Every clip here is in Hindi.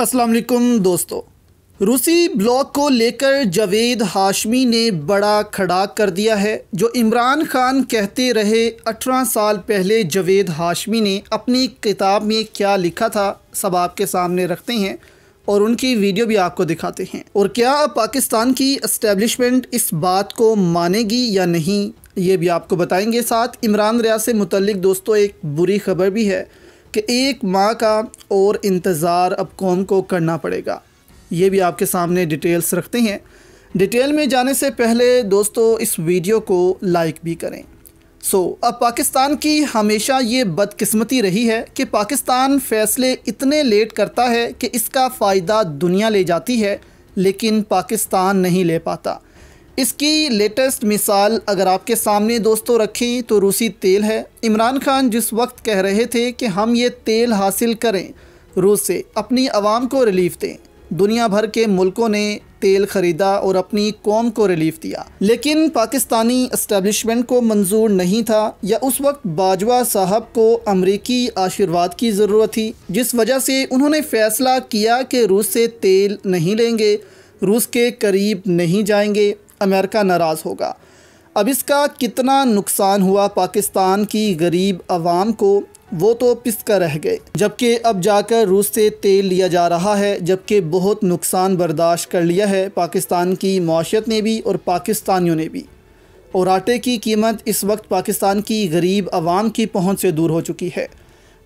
अस्सलाम वालेकुम दोस्तों रूसी ब्लॉक को लेकर जावेद हाशमी ने बड़ा खड़ा कर दिया है जो इमरान खान कहते रहे अठारह साल पहले जावेद हाशमी ने अपनी किताब में क्या लिखा था सब आपके सामने रखते हैं और उनकी वीडियो भी आपको दिखाते हैं और क्या पाकिस्तान की इस्टेब्लिशमेंट इस बात को मानेगी या नहीं ये भी आपको बताएंगे साथ इमरान रियाज से मुतलिक दोस्तों एक बुरी खबर भी है कि एक माह का और इंतज़ार अब कौम को करना पड़ेगा ये भी आपके सामने डिटेल्स रखते हैं डिटेल में जाने से पहले दोस्तों इस वीडियो को लाइक भी करें सो so, अब पाकिस्तान की हमेशा ये बदकिस्मती रही है कि पाकिस्तान फ़ैसले इतने लेट करता है कि इसका फ़ायदा दुनिया ले जाती है लेकिन पाकिस्तान नहीं ले पाता इसकी लेटेस्ट मिसाल अगर आपके सामने दोस्तों रखी तो रूसी तेल है इमरान खान जिस वक्त कह रहे थे कि हम ये तेल हासिल करें रूस से अपनी आवाम को रिलीफ दें दुनिया भर के मुल्कों ने तेल ख़रीदा और अपनी कौम को रिलीफ दिया लेकिन पाकिस्तानी इस्टेबलिशमेंट को मंजूर नहीं था या उस वक्त बाजवा साहब को अमरीकी आशीर्वाद की ज़रूरत थी जिस वजह से उन्होंने फ़ैसला किया कि रूस से तेल नहीं लेंगे रूस के करीब नहीं जाएंगे अमेरिका नाराज़ होगा अब इसका कितना नुकसान हुआ पाकिस्तान की गरीब आवाम को वो तो पिसका रह गए जबकि अब जाकर रूस से तेल लिया जा रहा है जबकि बहुत नुकसान बर्दाश्त कर लिया है पाकिस्तान की माशत ने भी और पाकिस्तानियों ने भी और आटे की कीमत इस वक्त पाकिस्तान की गरीब आवाम की पहुंच से दूर हो चुकी है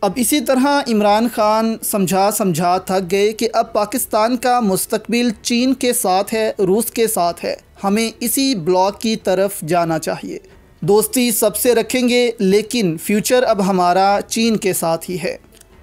अब इसी तरह इमरान खान समझा समझा थक गए कि अब पाकिस्तान का मुस्तबिल चीन के साथ है रूस के साथ है हमें इसी ब्लॉक की तरफ जाना चाहिए दोस्ती सबसे रखेंगे लेकिन फ्यूचर अब हमारा चीन के साथ ही है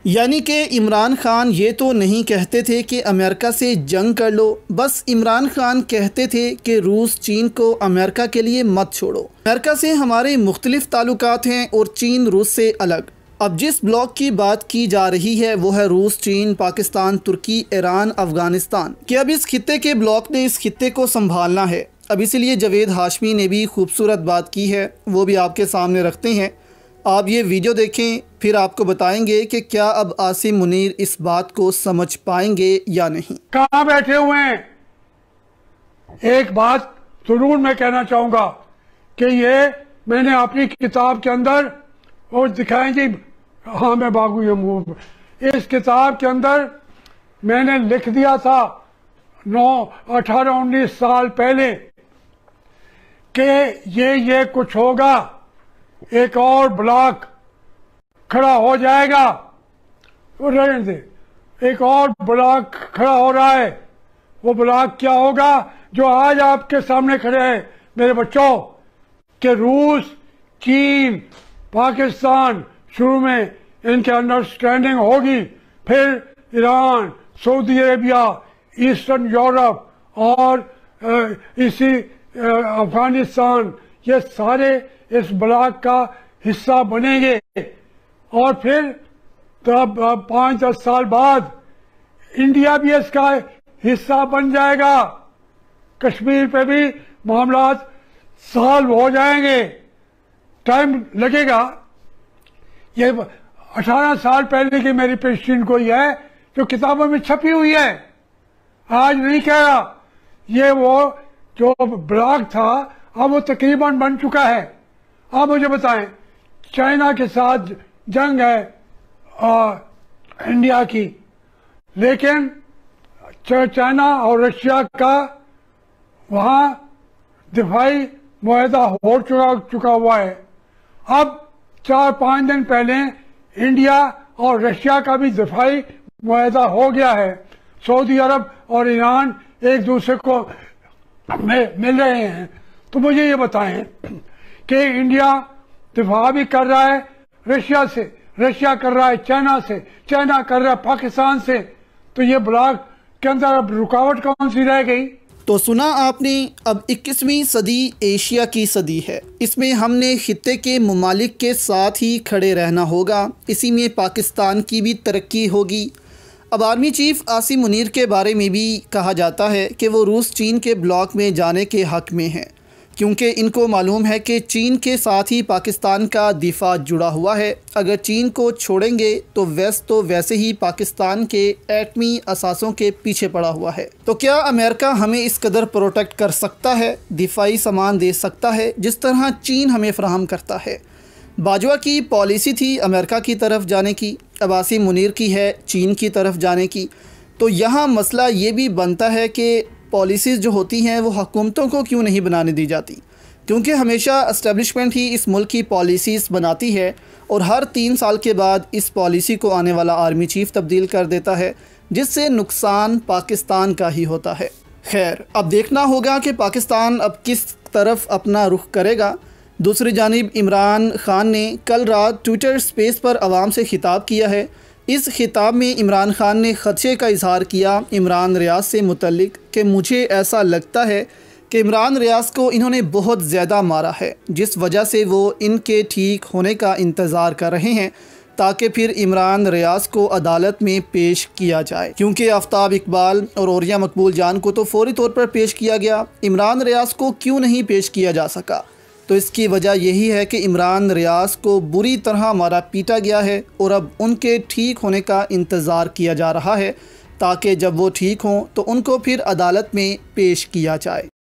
यानी कि इमरान खान ये तो नहीं कहते थे कि अमेरिका से जंग कर लो बस इमरान खान कहते थे कि रूस चीन को अमेरिका के लिए मत छोड़ो अमेरिका से हमारे मुख्तलिफ ताल्लुक हैं और चीन रूस से अलग अब जिस ब्लॉक की बात की जा रही है वो है रूस चीन पाकिस्तान तुर्की ईरान अफगानिस्तान कि अब इस खत्े के ब्लॉक ने इस खत्े को संभालना है अब इसीलिए जवेद हाशमी ने भी खूबसूरत बात की है वो भी आपके सामने रखते हैं आप ये वीडियो देखें फिर आपको बताएंगे कि क्या अब आसिम मुनीर इस बात को समझ पाएंगे या नहीं कहाँ बैठे हुए हैं एक बात जरूर मैं कहना चाहूंगा कि ये मैंने अपनी किताब के अंदर और दिखाएंगे हाँ मैं बाबू यमूब इस किताब के अंदर मैंने लिख दिया था नौ अठारह उन्नीस साल पहले कि ये ये कुछ होगा एक और ब्लॉक खड़ा हो जाएगा रहने दे एक और ब्लॉक खड़ा हो रहा है वो ब्लॉक क्या होगा जो आज आपके सामने खड़े हैं मेरे बच्चों के रूस चीन पाकिस्तान शुरू में इनके अंडरस्टैंडिंग होगी फिर Iran Saudi Arabia Eastern Europe और इसी अफगानिस्तान ये सारे इस ब्लॉक का हिस्सा बनेंगे और फिर तब पाँच दस साल बाद इंडिया भी इसका हिस्सा बन जाएगा कश्मीर पे भी मामला सॉल्व हो जाएंगे टाइम लगेगा ये अठारह साल पहले की मेरी पेस्टिन कोई है जो किताबों में छपी हुई है आज नहीं कह रहा ये वो जो ब्लॉग था अब वो तकरीबन बन चुका है आप मुझे बताएं चाइना के साथ जंग है आ, इंडिया की लेकिन चाइना और रशिया का वहाँ दिफाई माहदा हो चुका चुका हुआ है अब चार पांच दिन पहले इंडिया और रशिया का भी दफाई मुहिदा हो गया है सऊदी अरब और ईरान एक दूसरे को मिल रहे हैं तो मुझे ये बताएं कि इंडिया दिफा भी कर रहा है रशिया से रशिया कर रहा है चाइना से चाइना कर रहा है पाकिस्तान से तो ये ब्लॉक के अंदर अब रुकावट कौन सी रह गई तो सुना आपने अब 21वीं सदी एशिया की सदी है इसमें हमने खत्े के ममालिक के साथ ही खड़े रहना होगा इसी में पाकिस्तान की भी तरक्की होगी अब आर्मी चीफ आसिम मुनीर के बारे में भी कहा जाता है कि वो रूस चीन के ब्लॉक में जाने के हक़ में हैं क्योंकि इनको मालूम है कि चीन के साथ ही पाकिस्तान का दिफा जुड़ा हुआ है अगर चीन को छोड़ेंगे तो वेस्ट तो वैसे ही पाकिस्तान के एटमी असासों के पीछे पड़ा हुआ है तो क्या अमेरिका हमें इस कदर प्रोटेक्ट कर सकता है दिफाई सामान दे सकता है जिस तरह चीन हमें फ्राहम करता है बाजवा की पॉलिसी थी अमेरिका की तरफ जाने की अबासी मुनीर की है चीन की तरफ जाने की तो यहाँ मसला ये भी बनता है कि पॉलिसीज़ जो होती हैं वो हकूमतों को क्यों नहीं बनाने दी जाती क्योंकि हमेशा इस्टेबलिशमेंट ही इस मुल्क की पॉलिसीज़ बनाती है और हर तीन साल के बाद इस पॉलिसी को आने वाला आर्मी चीफ तब्दील कर देता है जिससे नुकसान पाकिस्तान का ही होता है खैर अब देखना होगा कि पाकिस्तान अब किस तरफ अपना रुख करेगा दूसरी जानब इमरान खान ने कल रात ट्विटर स्पेस पर आवाम से खिताब किया है इस खिताब में इमरान खान ने ख़दशे का इजहार किया इमरान रियाज से मुतलक कि मुझे ऐसा लगता है कि इमरान रियाज को इन्होंने बहुत ज़्यादा मारा है जिस वजह से वो इनके ठीक होने का इंतज़ार कर रहे हैं ताकि फिर इमरान रियाज को अदालत में पेश किया जाए क्योंकि आफ्ताब इकबाल और औरिया मकबूल जान को तो फौरी तौर पर पेश किया गया इमरान रियाज को क्यों नहीं पेश किया जा सका तो इसकी वजह यही है कि इमरान रियाज को बुरी तरह मारा पीटा गया है और अब उनके ठीक होने का इंतज़ार किया जा रहा है ताकि जब वो ठीक हों तो उनको फिर अदालत में पेश किया जाए